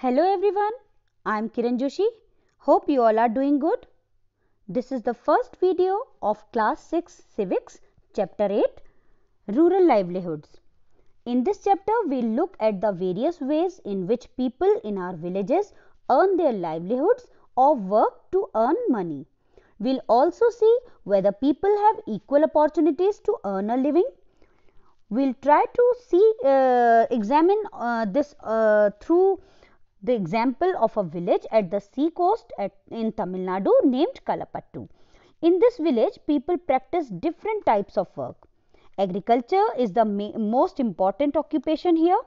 Hello everyone, I am Kiran Joshi. Hope you all are doing good. This is the first video of class 6 civics chapter 8 rural livelihoods. In this chapter we will look at the various ways in which people in our villages earn their livelihoods or work to earn money. We'll also see whether people have equal opportunities to earn a living we'll try to see uh, examine uh, this uh, through the example of a village at the sea coast at, in Tamil Nadu named Kalapattu. In this village, people practice different types of work. Agriculture is the most important occupation here.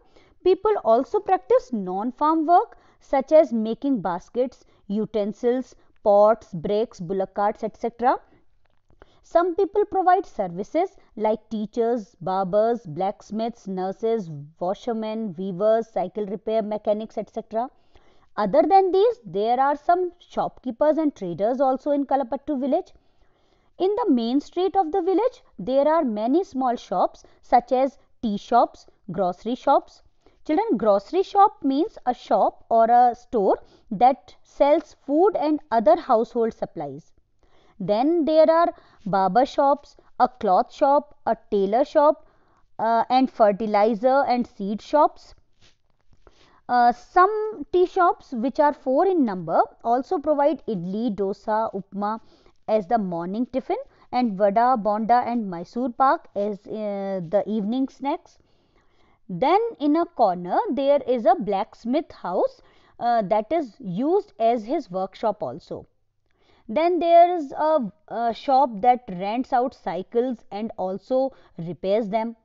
People also practice non-farm work such as making baskets, utensils, pots, bricks, bullock carts, etc. Some people provide services like teachers, barbers, blacksmiths, nurses, washermen, weavers, cycle repair mechanics, etc. Other than these, there are some shopkeepers and traders also in Kalapattu village. In the main street of the village, there are many small shops such as tea shops, grocery shops. Children, grocery shop means a shop or a store that sells food and other household supplies. Then there are barber shops, a cloth shop, a tailor shop, uh, and fertilizer and seed shops. Uh, some tea shops, which are four in number, also provide idli, dosa, upma as the morning tiffin and vada, bonda, and Mysore pak as uh, the evening snacks. Then, in a corner, there is a blacksmith house uh, that is used as his workshop also. Then there is a, a shop that rents out cycles and also repairs them.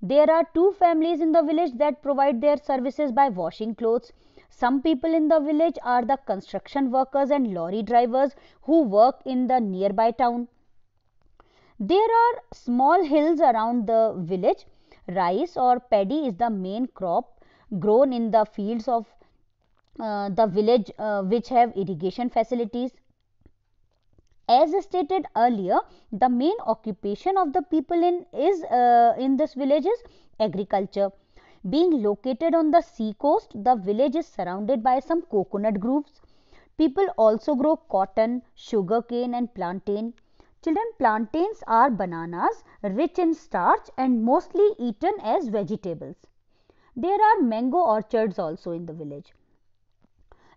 There are two families in the village that provide their services by washing clothes. Some people in the village are the construction workers and lorry drivers who work in the nearby town. There are small hills around the village. Rice or paddy is the main crop grown in the fields of uh, the village uh, which have irrigation facilities as stated earlier the main occupation of the people in is uh, in this village is agriculture being located on the sea coast the village is surrounded by some coconut groves people also grow cotton sugarcane and plantain children plantains are bananas rich in starch and mostly eaten as vegetables there are mango orchards also in the village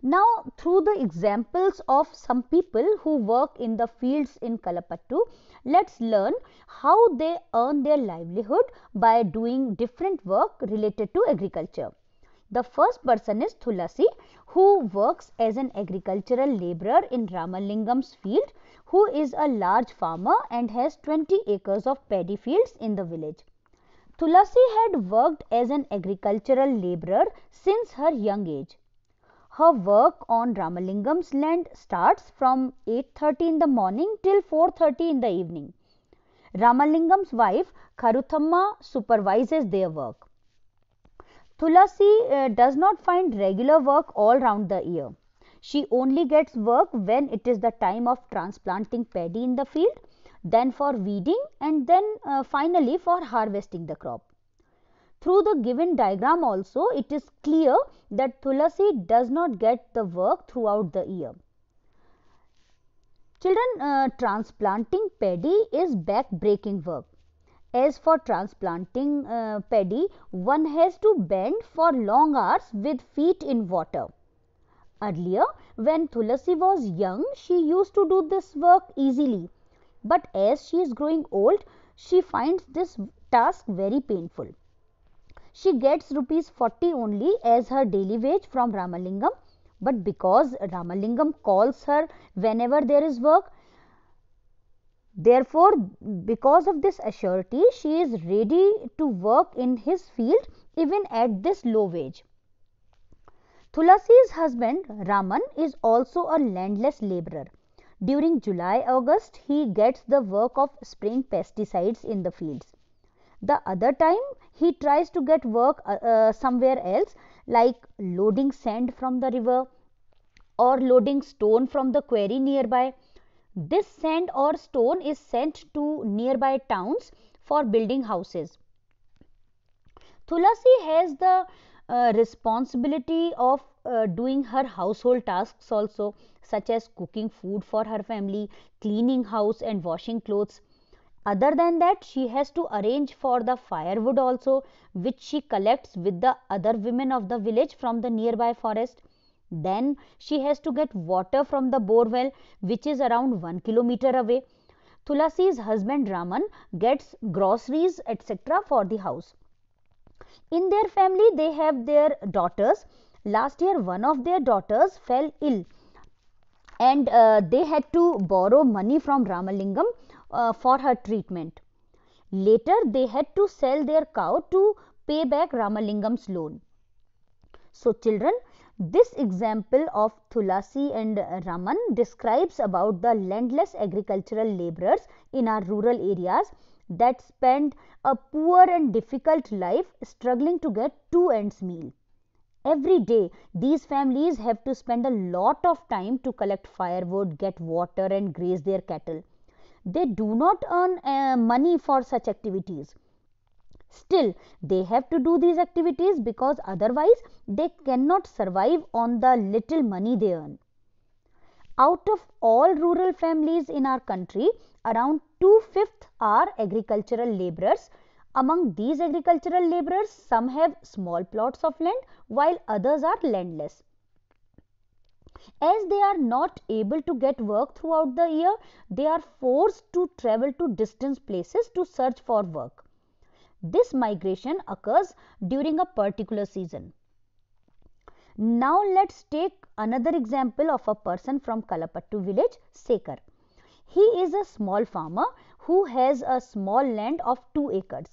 now, through the examples of some people who work in the fields in Kalapattu, let's learn how they earn their livelihood by doing different work related to agriculture. The first person is Thulasi who works as an agricultural laborer in Ramalingam's field who is a large farmer and has 20 acres of paddy fields in the village. Thulasi had worked as an agricultural laborer since her young age. Her work on Ramalingam's land starts from 8.30 in the morning till 4.30 in the evening. Ramalingam's wife Karuthamma supervises their work. Tulasi uh, does not find regular work all round the year. She only gets work when it is the time of transplanting paddy in the field, then for weeding and then uh, finally for harvesting the crop. Through the given diagram also, it is clear that Tulasi does not get the work throughout the year. Children, uh, transplanting paddy is back-breaking work. As for transplanting uh, paddy, one has to bend for long hours with feet in water. Earlier, when Tulasi was young, she used to do this work easily. But as she is growing old, she finds this task very painful she gets rupees 40 only as her daily wage from Ramalingam. But because Ramalingam calls her whenever there is work, therefore, because of this assurity, she is ready to work in his field even at this low wage. Thulasi's husband Raman is also a landless laborer. During July August, he gets the work of spraying pesticides in the fields. The other time he tries to get work uh, uh, somewhere else like loading sand from the river or loading stone from the quarry nearby. This sand or stone is sent to nearby towns for building houses. Tulasi has the uh, responsibility of uh, doing her household tasks also such as cooking food for her family, cleaning house and washing clothes. Other than that, she has to arrange for the firewood also, which she collects with the other women of the village from the nearby forest. Then she has to get water from the bore well, which is around 1 kilometer away. Tulasi's husband Raman gets groceries etc. for the house. In their family, they have their daughters. Last year, one of their daughters fell ill and uh, they had to borrow money from Ramalingam uh, for her treatment. Later, they had to sell their cow to pay back Ramalingam's loan. So, children, this example of Thulasi and Raman describes about the landless agricultural laborers in our rural areas that spend a poor and difficult life struggling to get two ends meal. Every day, these families have to spend a lot of time to collect firewood, get water, and graze their cattle. They do not earn uh, money for such activities. Still, they have to do these activities because otherwise they cannot survive on the little money they earn. Out of all rural families in our country, around two-fifths are agricultural laborers. Among these agricultural laborers, some have small plots of land while others are landless as they are not able to get work throughout the year they are forced to travel to distant places to search for work this migration occurs during a particular season now let's take another example of a person from kalapattu village sekar he is a small farmer who has a small land of 2 acres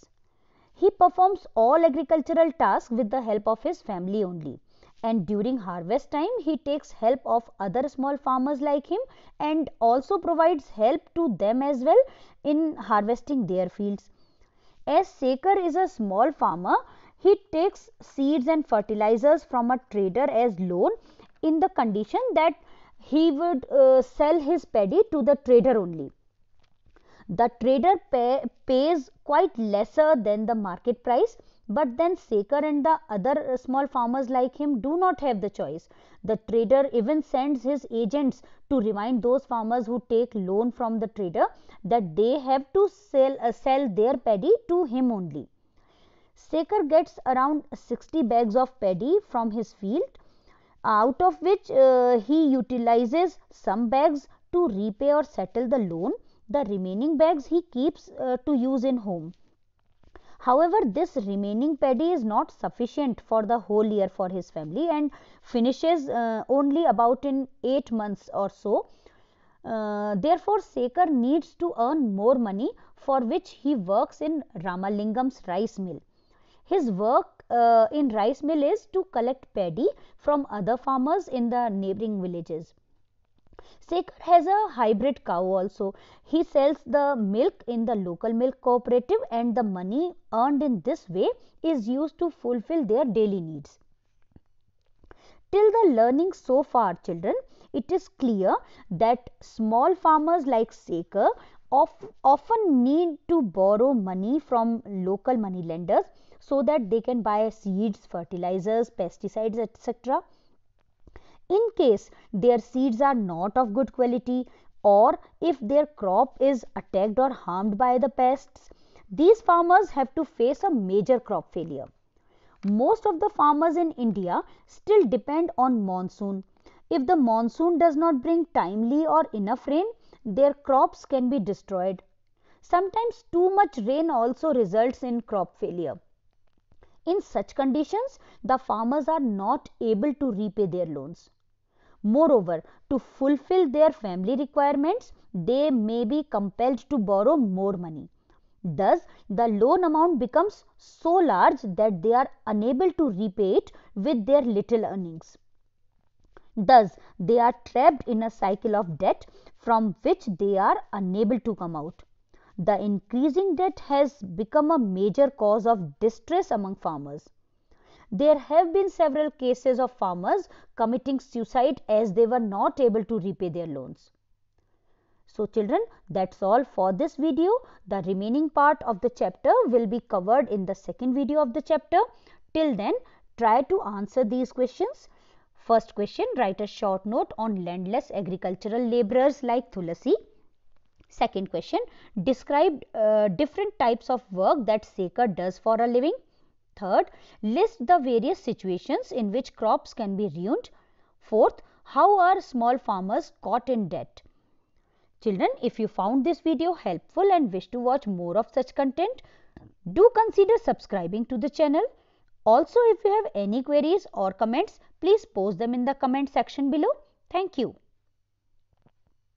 he performs all agricultural tasks with the help of his family only and during harvest time he takes help of other small farmers like him and also provides help to them as well in harvesting their fields as Saker is a small farmer he takes seeds and fertilizers from a trader as loan in the condition that he would uh, sell his paddy to the trader only the trader pay, pays quite lesser than the market price but then Sekar and the other small farmers like him do not have the choice. The trader even sends his agents to remind those farmers who take loan from the trader that they have to sell, uh, sell their paddy to him only. Sekar gets around 60 bags of paddy from his field, out of which uh, he utilizes some bags to repay or settle the loan. The remaining bags he keeps uh, to use in home. However, this remaining paddy is not sufficient for the whole year for his family and finishes uh, only about in 8 months or so. Uh, therefore, Sekar needs to earn more money for which he works in Ramalingam's rice mill. His work uh, in rice mill is to collect paddy from other farmers in the neighboring villages. Saker has a hybrid cow also. He sells the milk in the local milk cooperative and the money earned in this way is used to fulfill their daily needs. Till the learning so far children, it is clear that small farmers like Saker often need to borrow money from local money lenders so that they can buy seeds, fertilizers, pesticides, etc in case their seeds are not of good quality or if their crop is attacked or harmed by the pests, these farmers have to face a major crop failure. Most of the farmers in India still depend on monsoon. If the monsoon does not bring timely or enough rain, their crops can be destroyed. Sometimes too much rain also results in crop failure. In such conditions, the farmers are not able to repay their loans. Moreover, to fulfill their family requirements, they may be compelled to borrow more money. Thus, the loan amount becomes so large that they are unable to repay it with their little earnings. Thus, they are trapped in a cycle of debt from which they are unable to come out. The increasing debt has become a major cause of distress among farmers. There have been several cases of farmers committing suicide as they were not able to repay their loans. So children, that's all for this video. The remaining part of the chapter will be covered in the second video of the chapter. Till then, try to answer these questions. First question, write a short note on landless agricultural laborers like Thulasi. Second question, describe uh, different types of work that Saker does for a living. Third, list the various situations in which crops can be ruined. Fourth, how are small farmers caught in debt? Children, if you found this video helpful and wish to watch more of such content, do consider subscribing to the channel. Also, if you have any queries or comments, please post them in the comment section below. Thank you.